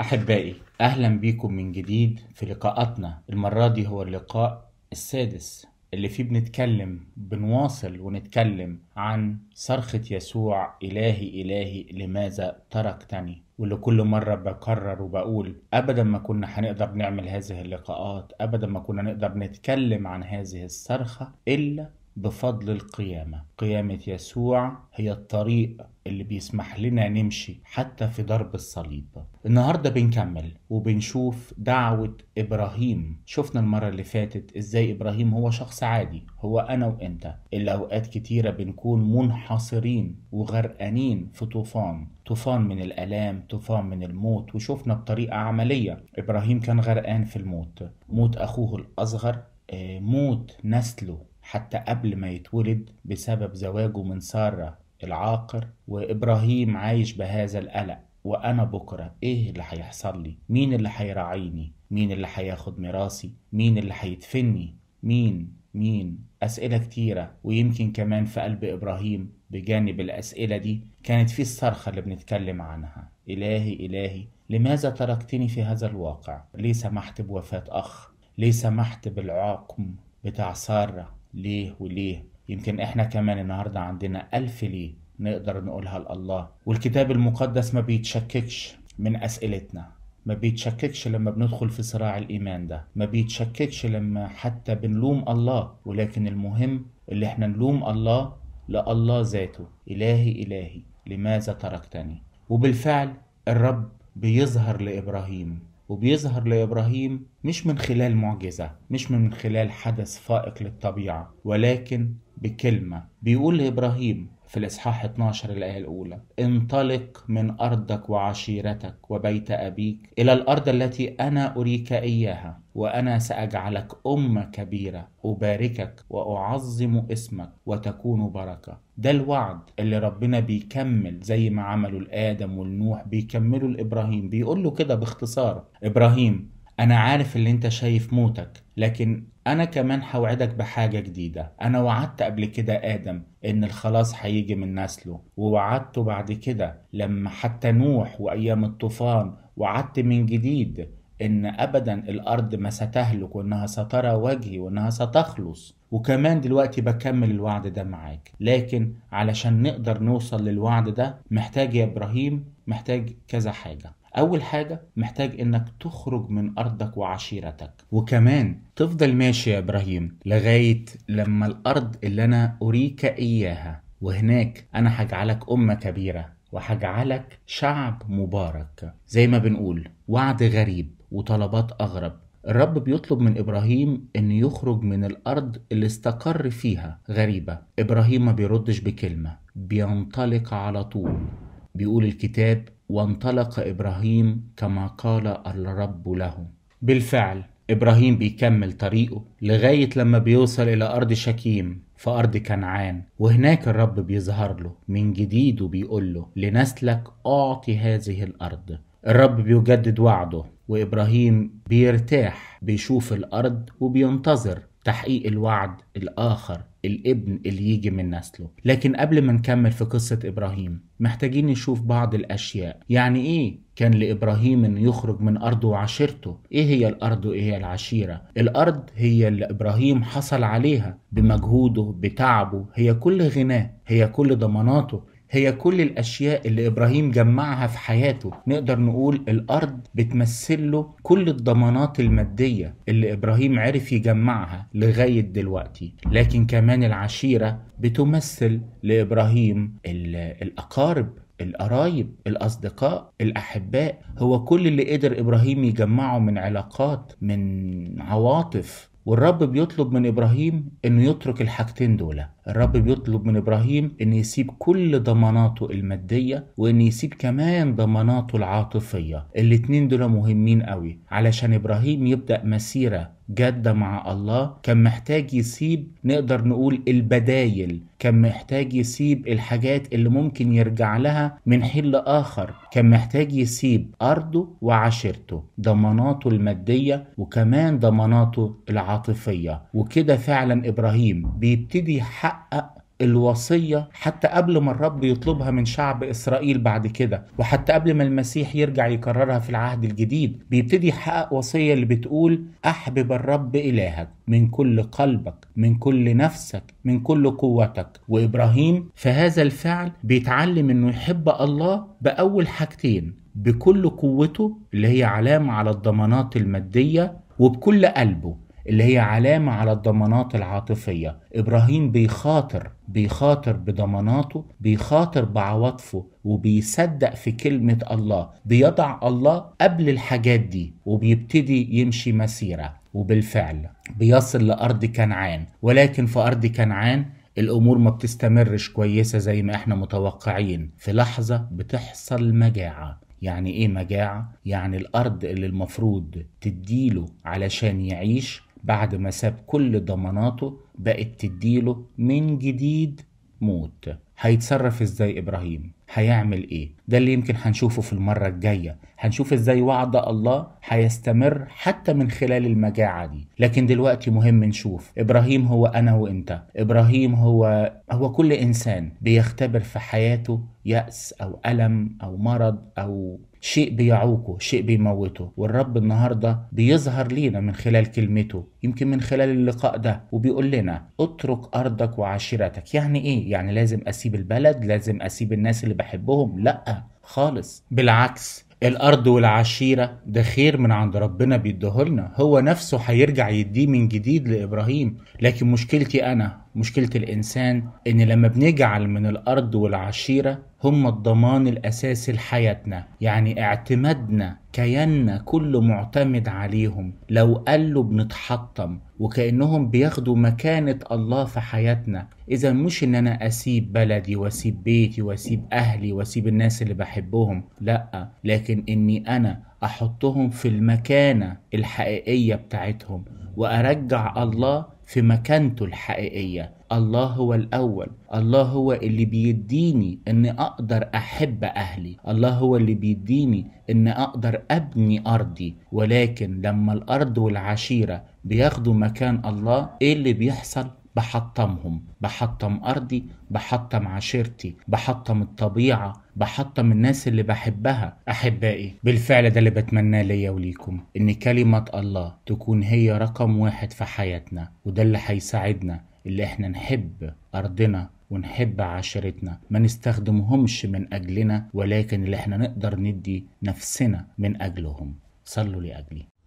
أحبائي أهلا بيكم من جديد في لقاءاتنا المرة دي هو اللقاء السادس اللي فيه بنتكلم بنواصل ونتكلم عن صرخة يسوع إلهي إلهي لماذا تركتني واللي كل مرة بكرر وبقول أبدا ما كنا هنقدر نعمل هذه اللقاءات أبدا ما كنا نقدر نتكلم عن هذه الصرخة إلا بفضل القيامة قيامة يسوع هي الطريق اللي بيسمح لنا نمشي حتى في ضرب الصليب النهاردة بنكمل وبنشوف دعوة إبراهيم شفنا المرة اللي فاتت إزاي إبراهيم هو شخص عادي هو أنا وإنت اللي أوقات كتيرة بنكون منحصرين وغرقانين في طوفان طوفان من الآلام طوفان من الموت وشفنا بطريقة عملية إبراهيم كان غرقان في الموت موت أخوه الأصغر آه، موت نسله حتى قبل ما يتولد بسبب زواجه من سارة العاقر وإبراهيم عايش بهذا القلق وانا بكره ايه اللي هيحصل لي مين اللي هيراعيني مين اللي هياخد ميراثي مين اللي هيدفني مين مين اسئله كتيره ويمكن كمان في قلب ابراهيم بجانب الاسئله دي كانت في الصرخه اللي بنتكلم عنها الهي الهي لماذا تركتني في هذا الواقع ليه سمحت بوفاه اخ ليه سمحت بالعقم بتاع ساره ليه وليه يمكن احنا كمان النهارده عندنا ألف ليه نقدر نقولها لله والكتاب المقدس ما بيتشككش من أسئلتنا ما بيتشككش لما بندخل في صراع الإيمان ده ما بيتشككش لما حتى بنلوم الله ولكن المهم اللي احنا نلوم الله لله ذاته إلهي إلهي لماذا تركتني وبالفعل الرب بيظهر لإبراهيم وبيظهر لإبراهيم مش من خلال معجزة مش من خلال حدث فائق للطبيعة ولكن بكلمة بيقول لإبراهيم في الإصحاح 12 الآية الأولى انطلق من أرضك وعشيرتك وبيت أبيك إلى الأرض التي أنا أريك إياها وأنا سأجعلك أمة كبيرة أباركك وأعظم اسمك وتكون بركة ده الوعد اللي ربنا بيكمل زي ما عملوا لآدم ولنوح بيكملوا لإبراهيم بيقول له كده باختصار إبراهيم أنا عارف اللي أنت شايف موتك لكن أنا كمان هوعدك بحاجة جديدة أنا وعدت قبل كده آدم إن الخلاص هيجي من نسله ووعدته بعد كده لما حتى نوح وأيام الطوفان وعدت من جديد إن أبدا الأرض ما ستهلك وإنها سترى وجهي وإنها ستخلص وكمان دلوقتي بكمل الوعد ده معاك لكن علشان نقدر نوصل للوعد ده محتاج يا إبراهيم محتاج كذا حاجة أول حاجة محتاج إنك تخرج من أرضك وعشيرتك وكمان تفضل ماشي يا إبراهيم لغاية لما الأرض اللي أنا أريك إياها وهناك أنا هجعلك أمة كبيرة وهجعلك شعب مبارك زي ما بنقول وعد غريب وطلبات أغرب الرب بيطلب من إبراهيم إنه يخرج من الأرض اللي استقر فيها غريبة إبراهيم ما بيردش بكلمة بينطلق على طول بيقول الكتاب وانطلق إبراهيم كما قال الرب له بالفعل إبراهيم بيكمل طريقه لغاية لما بيوصل إلى أرض شكيم في أرض كنعان وهناك الرب بيظهر له من جديد وبيقول له لنسلك أعطي هذه الأرض الرب بيجدد وعده وإبراهيم بيرتاح بيشوف الأرض وبينتظر تحقيق الوعد الآخر الابن اللي يجي من نسله لكن قبل ما نكمل في قصة إبراهيم محتاجين نشوف بعض الأشياء يعني إيه كان لإبراهيم أن يخرج من أرضه وعشيرته إيه هي الأرض وإيه هي العشيرة الأرض هي اللي إبراهيم حصل عليها بمجهوده بتعبه هي كل غناه هي كل ضماناته هي كل الأشياء اللي إبراهيم جمعها في حياته نقدر نقول الأرض بتمثل له كل الضمانات المادية اللي إبراهيم عرف يجمعها لغاية دلوقتي لكن كمان العشيرة بتمثل لإبراهيم الأقارب القرايب الأصدقاء الأحباء هو كل اللي قدر إبراهيم يجمعه من علاقات من عواطف والرب بيطلب من إبراهيم إنه يترك الحاجتين دول الرب بيطلب من إبراهيم إن يسيب كل ضماناته المادية وإن يسيب كمان ضماناته العاطفية الاتنين دول مهمين قوي علشان إبراهيم يبدأ مسيرة جادة مع الله كان محتاج يسيب نقدر نقول البدايل كان محتاج يسيب الحاجات اللي ممكن يرجع لها من حل آخر كان محتاج يسيب أرضه وعشيرته ضماناته المادية وكمان ضماناته العاطفية وكده فعلا إبراهيم بيبتدي يحقق يحقق الوصيه حتى قبل ما الرب يطلبها من شعب اسرائيل بعد كده وحتى قبل ما المسيح يرجع يكررها في العهد الجديد بيبتدي يحقق وصيه اللي بتقول احبب الرب الهك من كل قلبك من كل نفسك من كل قوتك وابراهيم في هذا الفعل بيتعلم انه يحب الله باول حاجتين بكل قوته اللي هي علامه على الضمانات الماديه وبكل قلبه اللي هي علامة على الضمانات العاطفية إبراهيم بيخاطر بيخاطر بضماناته بيخاطر بعواطفه وبيصدق في كلمة الله بيضع الله قبل الحاجات دي وبيبتدي يمشي مسيرة وبالفعل بيصل لأرض كنعان ولكن في أرض كنعان الأمور ما بتستمرش كويسة زي ما احنا متوقعين في لحظة بتحصل مجاعة يعني ايه مجاعة؟ يعني الأرض اللي المفروض تديله علشان يعيش بعد ما ساب كل ضماناته بقت تديله من جديد موت هيتصرف ازاي ابراهيم هيعمل ايه ده اللي يمكن هنشوفه في المرة الجاية هنشوف ازاي وعد الله هيستمر حتى من خلال المجاعة دي لكن دلوقتي مهم نشوف ابراهيم هو انا وانت ابراهيم هو هو كل انسان بيختبر في حياته يأس او ألم او مرض او شيء بيعوقه شيء بيموته والرب النهاردة بيظهر لينا من خلال كلمته يمكن من خلال اللقاء ده وبيقول لنا اترك أرضك وعشيرتك يعني إيه؟ يعني لازم أسيب البلد لازم أسيب الناس اللي بحبهم لا خالص بالعكس الارض والعشيره ده خير من عند ربنا بيديهولنا هو نفسه هيرجع يديه من جديد لابراهيم لكن مشكلتي انا مشكلة الإنسان إن لما بنجعل من الأرض والعشيرة هم الضمان الأساسي لحياتنا يعني اعتمادنا كياننا كله معتمد عليهم لو قالوا بنتحطم وكأنهم بياخدوا مكانة الله في حياتنا إذا مش إن أنا أسيب بلدي وأسيب بيتي وأسيب أهلي وأسيب الناس اللي بحبهم لأ لكن إني أنا احطهم في المكانه الحقيقيه بتاعتهم وارجع الله في مكانته الحقيقيه الله هو الاول الله هو اللي بيديني ان اقدر احب اهلي الله هو اللي بيديني ان اقدر ابني ارضي ولكن لما الارض والعشيره بياخدوا مكان الله ايه اللي بيحصل بحطمهم بحطم أرضي بحطم عشيرتي بحطم الطبيعة بحطم الناس اللي بحبها أحبائي بالفعل ده اللي بتمناه ليا وليكم إن كلمة الله تكون هي رقم واحد في حياتنا وده اللي هيساعدنا اللي احنا نحب أرضنا ونحب عشرتنا ما نستخدمهمش من أجلنا ولكن اللي احنا نقدر ندي نفسنا من أجلهم صلوا لأجلي